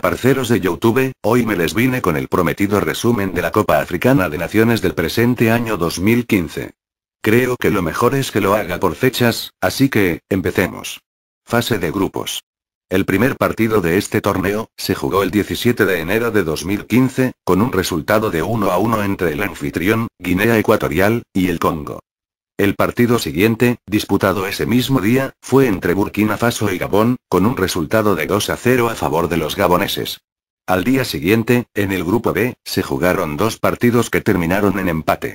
parceros de Youtube, hoy me les vine con el prometido resumen de la Copa Africana de Naciones del presente año 2015. Creo que lo mejor es que lo haga por fechas, así que, empecemos. Fase de grupos. El primer partido de este torneo, se jugó el 17 de enero de 2015, con un resultado de 1 a 1 entre el anfitrión, Guinea Ecuatorial, y el Congo. El partido siguiente, disputado ese mismo día, fue entre Burkina Faso y Gabón, con un resultado de 2 a 0 a favor de los gaboneses. Al día siguiente, en el grupo B, se jugaron dos partidos que terminaron en empate.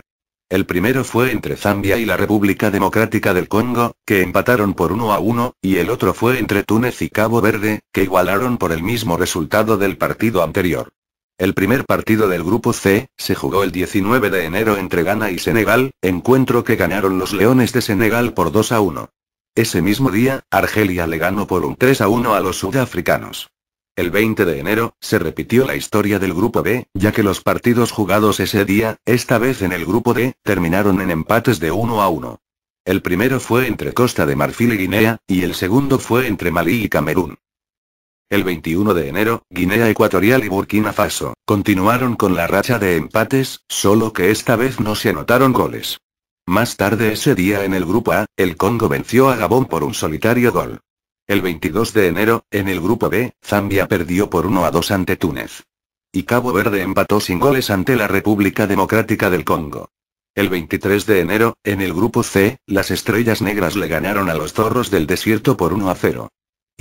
El primero fue entre Zambia y la República Democrática del Congo, que empataron por 1 a 1, y el otro fue entre Túnez y Cabo Verde, que igualaron por el mismo resultado del partido anterior. El primer partido del grupo C se jugó el 19 de enero entre Ghana y Senegal, encuentro que ganaron los Leones de Senegal por 2 a 1. Ese mismo día, Argelia le ganó por un 3 a 1 a los sudafricanos. El 20 de enero, se repitió la historia del grupo B, ya que los partidos jugados ese día, esta vez en el grupo D, terminaron en empates de 1 a 1. El primero fue entre Costa de Marfil y Guinea, y el segundo fue entre Malí y Camerún. El 21 de enero, Guinea Ecuatorial y Burkina Faso continuaron con la racha de empates, solo que esta vez no se anotaron goles. Más tarde ese día en el grupo A, el Congo venció a Gabón por un solitario gol. El 22 de enero, en el grupo B, Zambia perdió por 1 a 2 ante Túnez. Y Cabo Verde empató sin goles ante la República Democrática del Congo. El 23 de enero, en el grupo C, las Estrellas Negras le ganaron a los Zorros del Desierto por 1 a 0.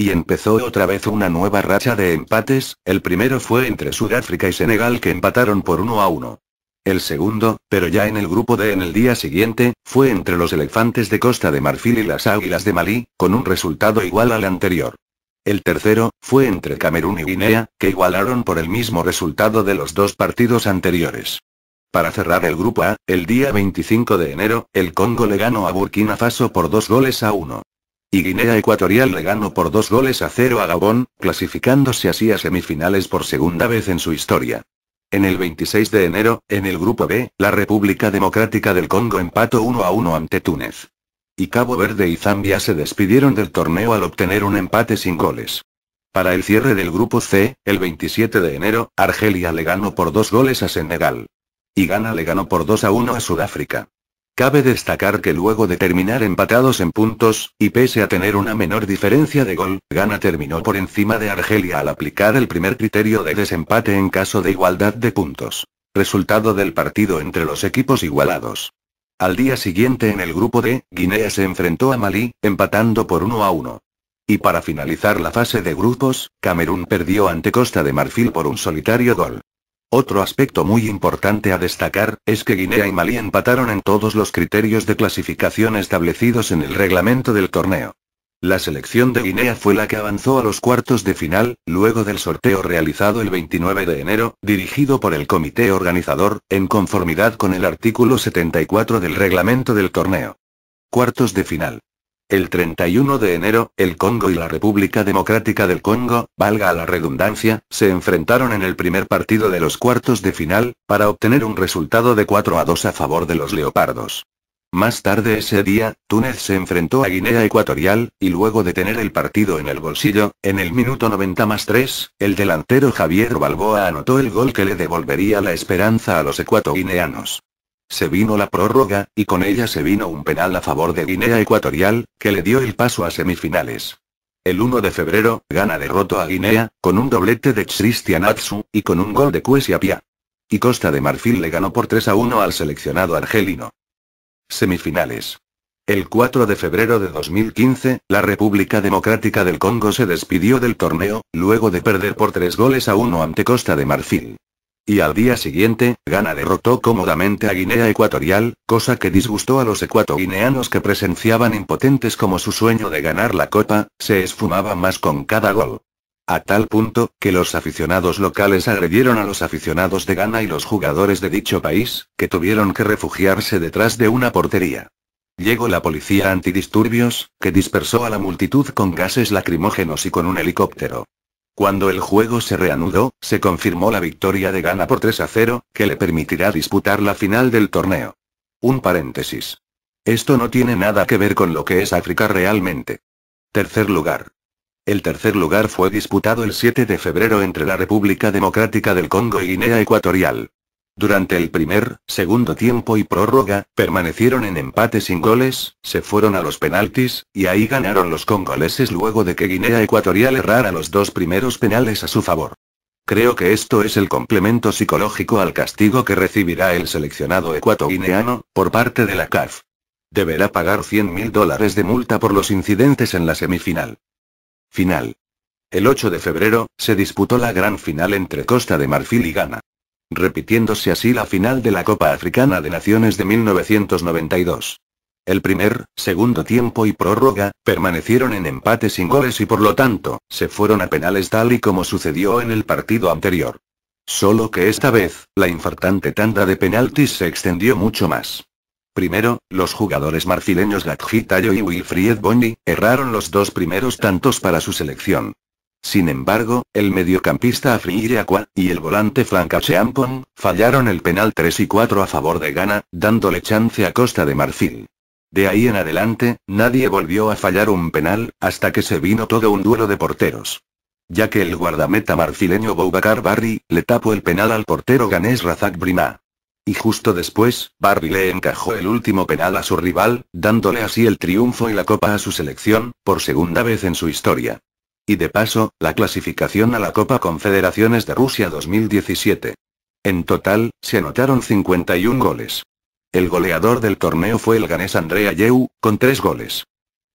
Y empezó otra vez una nueva racha de empates, el primero fue entre Sudáfrica y Senegal que empataron por 1 a 1. El segundo, pero ya en el grupo D en el día siguiente, fue entre los elefantes de Costa de Marfil y las águilas de Malí, con un resultado igual al anterior. El tercero, fue entre Camerún y Guinea, que igualaron por el mismo resultado de los dos partidos anteriores. Para cerrar el grupo A, el día 25 de enero, el Congo le ganó a Burkina Faso por dos goles a uno. Y Guinea Ecuatorial le ganó por dos goles a cero a Gabón, clasificándose así a semifinales por segunda vez en su historia. En el 26 de enero, en el Grupo B, la República Democrática del Congo empató 1 a 1 ante Túnez. Y Cabo Verde y Zambia se despidieron del torneo al obtener un empate sin goles. Para el cierre del Grupo C, el 27 de enero, Argelia le ganó por dos goles a Senegal. Y Ghana le ganó por 2 a 1 a Sudáfrica. Cabe destacar que luego de terminar empatados en puntos, y pese a tener una menor diferencia de gol, Ghana terminó por encima de Argelia al aplicar el primer criterio de desempate en caso de igualdad de puntos. Resultado del partido entre los equipos igualados. Al día siguiente en el grupo D, Guinea se enfrentó a Malí, empatando por 1 a 1. Y para finalizar la fase de grupos, Camerún perdió ante Costa de Marfil por un solitario gol. Otro aspecto muy importante a destacar, es que Guinea y Malí empataron en todos los criterios de clasificación establecidos en el reglamento del torneo. La selección de Guinea fue la que avanzó a los cuartos de final, luego del sorteo realizado el 29 de enero, dirigido por el comité organizador, en conformidad con el artículo 74 del reglamento del torneo. Cuartos de final. El 31 de enero, el Congo y la República Democrática del Congo, valga la redundancia, se enfrentaron en el primer partido de los cuartos de final, para obtener un resultado de 4 a 2 a favor de los leopardos. Más tarde ese día, Túnez se enfrentó a Guinea Ecuatorial, y luego de tener el partido en el bolsillo, en el minuto 90 más 3, el delantero Javier Balboa anotó el gol que le devolvería la esperanza a los ecuatoguineanos. Se vino la prórroga, y con ella se vino un penal a favor de Guinea Ecuatorial, que le dio el paso a semifinales. El 1 de febrero, gana derroto a Guinea, con un doblete de Christian Atsu, y con un gol de Appiah. Y Costa de Marfil le ganó por 3 a 1 al seleccionado argelino. Semifinales. El 4 de febrero de 2015, la República Democrática del Congo se despidió del torneo, luego de perder por 3 goles a 1 ante Costa de Marfil y al día siguiente, Ghana derrotó cómodamente a Guinea Ecuatorial, cosa que disgustó a los ecuatoguineanos que presenciaban impotentes como su sueño de ganar la copa, se esfumaba más con cada gol. A tal punto, que los aficionados locales agredieron a los aficionados de Ghana y los jugadores de dicho país, que tuvieron que refugiarse detrás de una portería. Llegó la policía antidisturbios, que dispersó a la multitud con gases lacrimógenos y con un helicóptero. Cuando el juego se reanudó, se confirmó la victoria de Ghana por 3 a 0, que le permitirá disputar la final del torneo. Un paréntesis. Esto no tiene nada que ver con lo que es África realmente. Tercer lugar. El tercer lugar fue disputado el 7 de febrero entre la República Democrática del Congo y Guinea Ecuatorial. Durante el primer, segundo tiempo y prórroga, permanecieron en empate sin goles, se fueron a los penaltis, y ahí ganaron los congoleses luego de que Guinea Ecuatorial errara los dos primeros penales a su favor. Creo que esto es el complemento psicológico al castigo que recibirá el seleccionado ecuatoguineano, por parte de la CAF. Deberá pagar 100 mil dólares de multa por los incidentes en la semifinal. Final. El 8 de febrero, se disputó la gran final entre Costa de Marfil y Ghana repitiéndose así la final de la Copa Africana de Naciones de 1992. El primer, segundo tiempo y prórroga, permanecieron en empate sin goles y por lo tanto, se fueron a penales tal y como sucedió en el partido anterior. Solo que esta vez, la infartante tanda de penaltis se extendió mucho más. Primero, los jugadores marfileños Gatji y Wilfried Boni, erraron los dos primeros tantos para su selección. Sin embargo, el mediocampista Aqua y el volante Franca Cheampong fallaron el penal 3 y 4 a favor de Ghana, dándole chance a Costa de Marfil. De ahí en adelante, nadie volvió a fallar un penal, hasta que se vino todo un duelo de porteros. Ya que el guardameta marfileño Boubacar Barry, le tapó el penal al portero ganés Razak Brima. Y justo después, Barry le encajó el último penal a su rival, dándole así el triunfo y la copa a su selección, por segunda vez en su historia. Y de paso, la clasificación a la Copa Confederaciones de Rusia 2017. En total, se anotaron 51 goles. El goleador del torneo fue el ganés Andrea Yeu, con tres goles.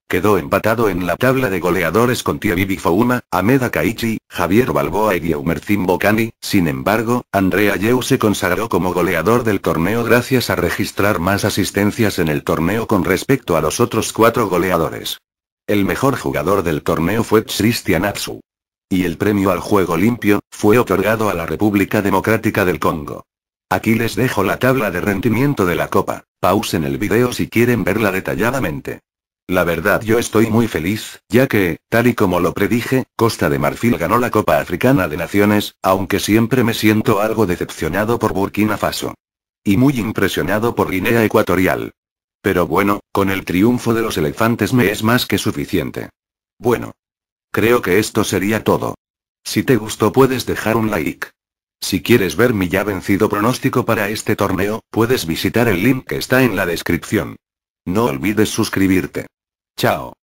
Quedó empatado en la tabla de goleadores con Tiabibi Fouma, Ameda Kaichi, Javier Balboa y Guillaumercin Bocani, sin embargo, Andrea Yeu se consagró como goleador del torneo gracias a registrar más asistencias en el torneo con respecto a los otros cuatro goleadores. El mejor jugador del torneo fue Christian Atsu. Y el premio al juego limpio, fue otorgado a la República Democrática del Congo. Aquí les dejo la tabla de rendimiento de la copa, pausen el video si quieren verla detalladamente. La verdad yo estoy muy feliz, ya que, tal y como lo predije, Costa de Marfil ganó la Copa Africana de Naciones, aunque siempre me siento algo decepcionado por Burkina Faso. Y muy impresionado por Guinea Ecuatorial. Pero bueno, con el triunfo de los elefantes me es más que suficiente. Bueno. Creo que esto sería todo. Si te gustó puedes dejar un like. Si quieres ver mi ya vencido pronóstico para este torneo, puedes visitar el link que está en la descripción. No olvides suscribirte. Chao.